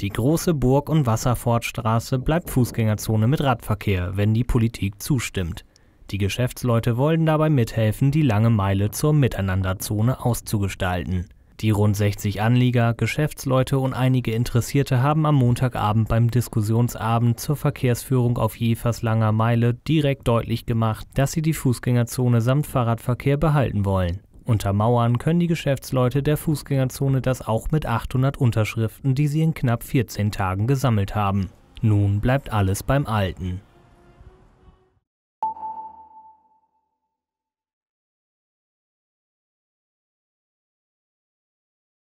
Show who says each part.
Speaker 1: Die große Burg- und Wasserfortstraße bleibt Fußgängerzone mit Radverkehr, wenn die Politik zustimmt. Die Geschäftsleute wollen dabei mithelfen, die lange Meile zur Miteinanderzone auszugestalten. Die rund 60 Anlieger, Geschäftsleute und einige Interessierte haben am Montagabend beim Diskussionsabend zur Verkehrsführung auf Jefers langer Meile direkt deutlich gemacht, dass sie die Fußgängerzone samt Fahrradverkehr behalten wollen. Untermauern können die Geschäftsleute der Fußgängerzone das auch mit 800 Unterschriften, die sie in knapp 14 Tagen gesammelt haben. Nun bleibt alles beim Alten.